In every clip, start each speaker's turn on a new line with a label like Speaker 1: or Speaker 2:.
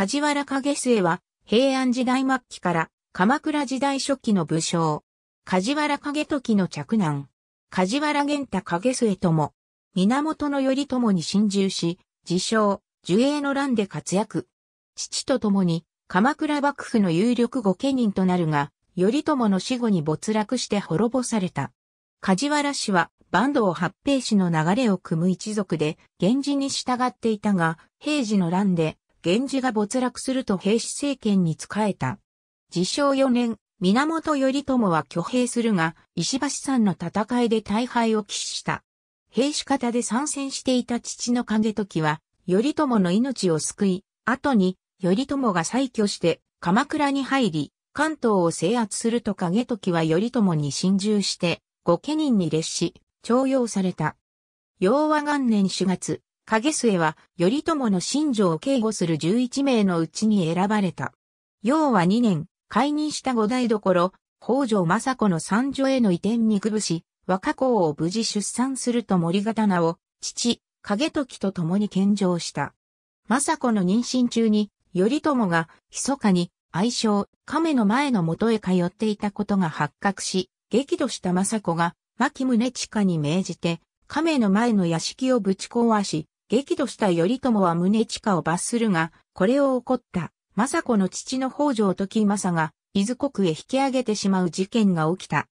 Speaker 1: 梶原景末は平安時代末期から鎌倉時代初期の武将。梶原景時の嫡男。梶原玄太景末とも、源頼朝に侵入し、自称、樹栄の乱で活躍。父と共に鎌倉幕府の有力御家人となるが、頼朝の死後に没落して滅ぼされた。梶原氏は、坂東八平氏の流れを組む一族で、源氏に従っていたが、平治の乱で、源氏が没落すると平氏政権に仕えた。自称4年、源頼朝は挙兵するが、石橋さんの戦いで大敗を喫した。兵士方で参戦していた父の影時は、頼朝の命を救い、後に、頼朝が再挙して、鎌倉に入り、関東を制圧すると影時は頼朝に侵入して、御家人に列し、徴用された。雍和元年4月、影末は、頼朝の信条を警護する11名のうちに選ばれた。要は2年、解任した五代どころ、北条政子の三女への移転に苦し、若子を無事出産すると森刀を、父、影時と共に献上した。政子の妊娠中に、頼朝が、密かに、愛称、亀の前の元へ通っていたことが発覚し、激怒した政子が、牧宗近に命じて、亀の前の屋敷をぶち壊し、激怒した頼朝は宗近を罰するが、これを怒った、政子の父の北条時政が、伊豆国へ引き上げてしまう事件が起きた。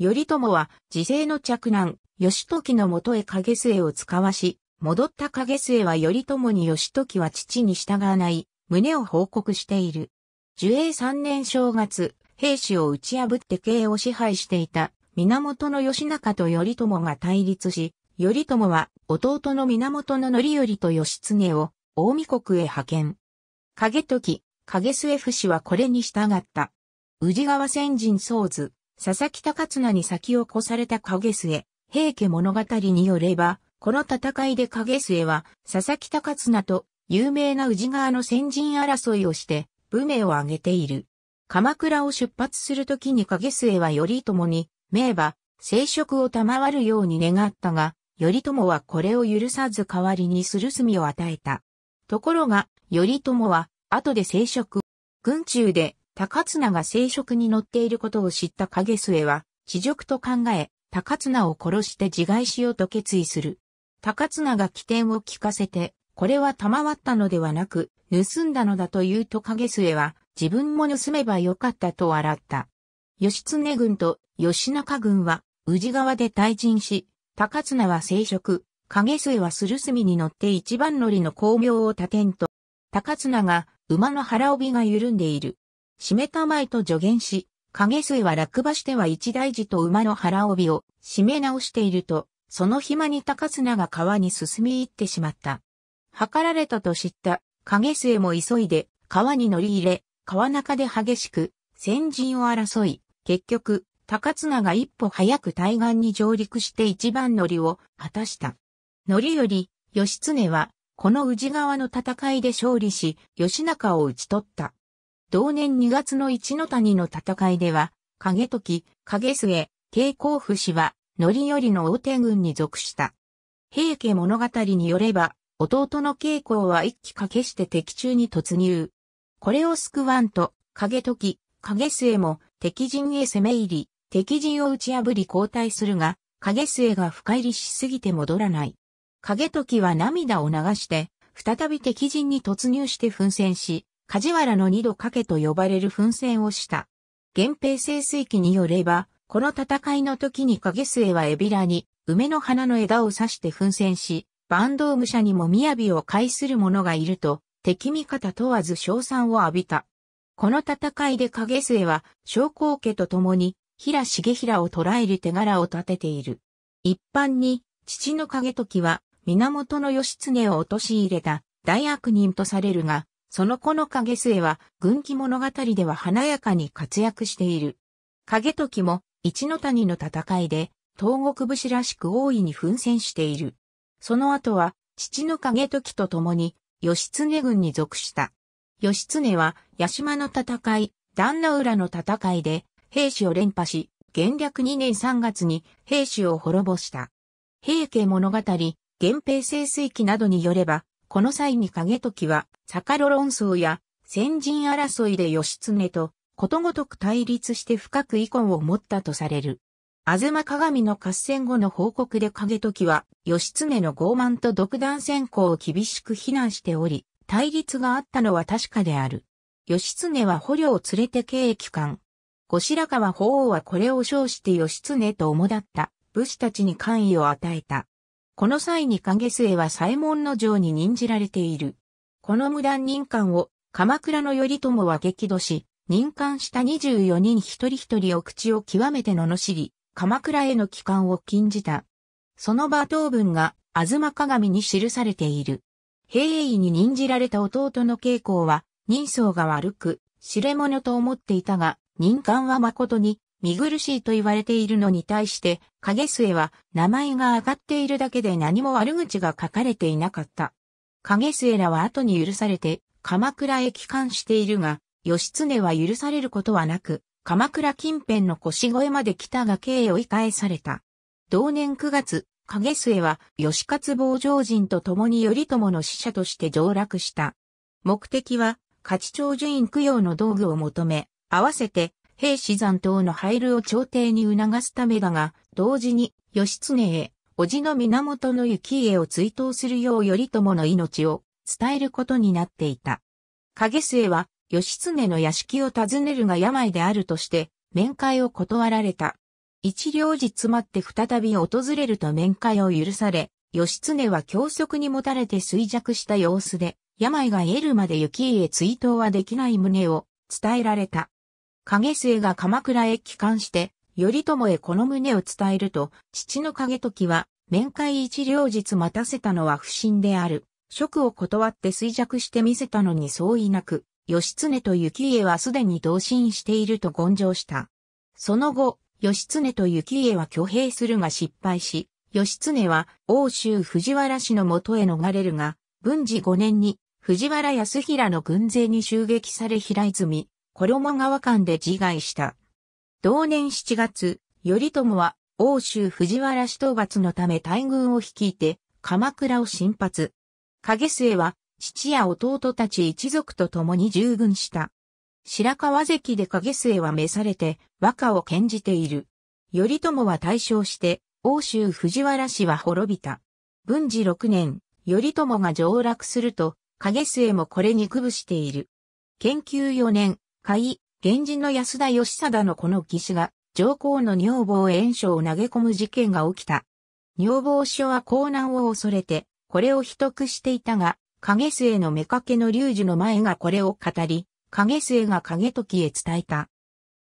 Speaker 1: 頼朝は、自勢の嫡男、義時のもとへ影末を使わし、戻った影末は頼朝に義時は父に従わない、旨を報告している。樹永三年正月、兵士を打ち破って営を支配していた源義仲と頼朝が対立し、頼朝は弟の源の範頼と義経を近江国へ派遣。影時、影末氏はこれに従った。宇治川先人宗図、佐々木高綱に先を越された影末、平家物語によれば、この戦いで影末は佐々木高綱と有名な宇治川の先人争いをして、武名を挙げている。鎌倉を出発するときに影末は頼朝に、名馬、聖職を賜るように願ったが、頼朝はこれを許さず代わりにする隅を与えた。ところが、頼朝は、後で聖職。軍中で、高綱が聖職に乗っていることを知った影末は、地辱と考え、高綱を殺して自害しようと決意する。高綱が起点を聞かせて、これは賜ったのではなく、盗んだのだと言うと影末は、自分も盗めばよかったと笑った。吉経軍と吉中軍は、宇治川で退陣し、高綱は聖職、影末は鶴隅に乗って一番乗りの巧妙を立てんと、高綱が馬の腹帯が緩んでいる。締めたまいと助言し、影末は落馬しては一大事と馬の腹帯を締め直していると、その暇に高綱が川に進み入ってしまった。図られたと知った影末も急いで川に乗り入れ、川中で激しく先陣を争い、結局、高綱が一歩早く対岸に上陸して一番乗りを果たした。乗りより、義経は、この宇治川の戦いで勝利し、義仲を討ち取った。同年2月の一の谷の戦いでは、影時、影末、慶光府氏は、乗りよりの大手軍に属した。平家物語によれば、弟の慶光は一気かけして敵中に突入。これを救わんと、影時、影末も敵陣へ攻め入り、敵陣を打ち破り交代するが、影末が深入りしすぎて戻らない。影時は涙を流して、再び敵陣に突入して奮戦し、梶原の二度影けと呼ばれる奮戦をした。源平清水記によれば、この戦いの時に影末はエビラに梅の花の枝を刺して奮戦し、坂道武者にも雅を介する者がいると、敵味方問わず称賛を浴びた。この戦いで影末は、昇降家と共に、平重平を捕らえる手柄を立てている。一般に、父の景時は、源義経を陥れた大悪人とされるが、その子の影末は、軍記物語では華やかに活躍している。影時も、一の谷の戦いで、東国武士らしく大いに奮戦している。その後は、父の影時と共に、義経軍に属した。義経は、八島の戦い、旦那浦の戦いで、兵士を連覇し、元略2年3月に兵士を滅ぼした。平家物語、源平清水記などによれば、この際に影時は、坂路論争や先人争いで義経とことごとく対立して深く遺恨を持ったとされる。あずま鏡の合戦後の報告で影時は、義経の傲慢と独断先行を厳しく非難しており、対立があったのは確かである。義経は捕虜を連れて経営機関、後白河法皇はこれを称して義経と主だった武士たちに官位を与えた。この際に影末は西門の城に任じられている。この無断任官を鎌倉の頼朝は激怒し、任官した24人一人一人を口を極めて罵り、鎌倉への帰還を禁じた。その罵倒文が、東鏡に記されている。平易に任じられた弟の稽古は、人相が悪く、知れ者と思っていたが、人間は誠に見苦しいと言われているのに対して、影末は名前が上がっているだけで何も悪口が書かれていなかった。影末らは後に許されて、鎌倉へ帰還しているが、義経は許されることはなく、鎌倉近辺の腰越まで来たが刑を追い返された。同年9月、影末は義勝坊城人と共に頼朝の使者として上洛した。目的は、勝長寿院供養の道具を求め、合わせて、兵士残党の廃流を朝廷に促すためだが、同時に、義経へ、叔父の源の幸家を追悼するよう頼朝の命を伝えることになっていた。影末は、義経の屋敷を訪ねるが病であるとして、面会を断られた。一両日待って再び訪れると面会を許され、義経は教則に持たれて衰弱した様子で、病が得るまで雪へ追悼はできない旨を伝えられた。影末が鎌倉へ帰還して、頼朝へこの旨を伝えると、父の影時は、面会一両日待たせたのは不審である。職を断って衰弱してみせたのに相違なく、義経と幸家はすでに同心していると言上した。その後、義経と幸家は挙兵するが失敗し、義経は欧州藤原氏の元へ逃れるが、文治5年に藤原康平の軍勢に襲撃され平泉、衣川間で自害した。同年7月、頼朝は欧州藤原氏討伐のため大軍を率いて鎌倉を進発。影末は父や弟たち一族と共に従軍した。白川関で影末は召されて和歌を献じている。頼朝は大勝して欧州藤原氏は滅びた。文治6年、頼朝が上洛すると、影末もこれにく舞している。研究4年、斐、源氏の安田義貞のこの義士が、上皇の女房炎症を投げ込む事件が起きた。女房書は江南を恐れて、これを秘匿していたが、影末の妾の龍樹の前がこれを語り、影末が影時へ伝えた。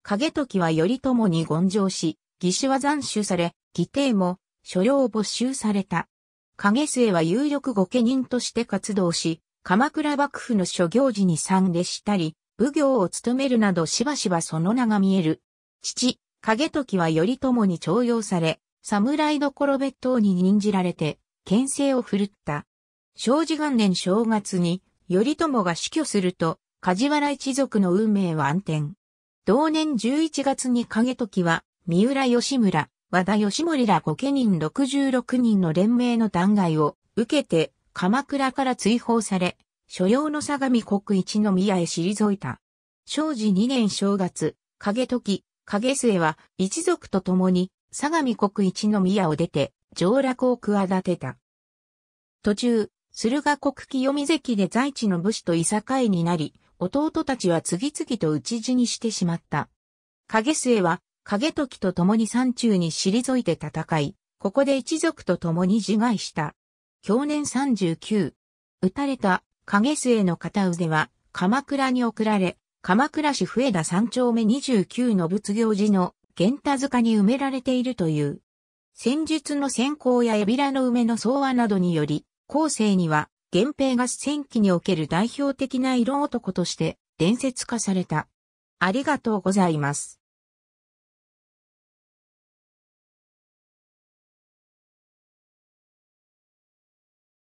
Speaker 1: 影時は頼朝に言上し、義士は斬首され、義弟も所領没収された。影末は有力御家人として活動し、鎌倉幕府の諸行事に参列したり、武行を務めるなどしばしばその名が見える。父、影時は頼朝に徴用され、侍どころ別当に任じられて、牽制を振るった。正治元年正月に、頼朝が死去すると、梶原一族の運命は暗転。同年11月に影時は、三浦義村、和田義盛ら御家人66人の連名の弾劾を受けて、鎌倉から追放され、所要の相模国一宮へ退いた。正治2年正月、影時、影末は一族と共に相模国一宮を出て上洛を企てた。途中、駿河国清見関で在地の武士といさかいになり、弟たちは次々と討ち死にしてしまった。影末は影時と共に山中に退いて戦い、ここで一族と共に自害した。去年39。撃たれた影末の片腕は、鎌倉に送られ、鎌倉市笛田三丁目29の仏行寺の玄田塚に埋められているという。戦術の先行やエビラの梅の草和などにより、後世には、源平が戦記における代表的な色男として伝説化された。ありがとうございます。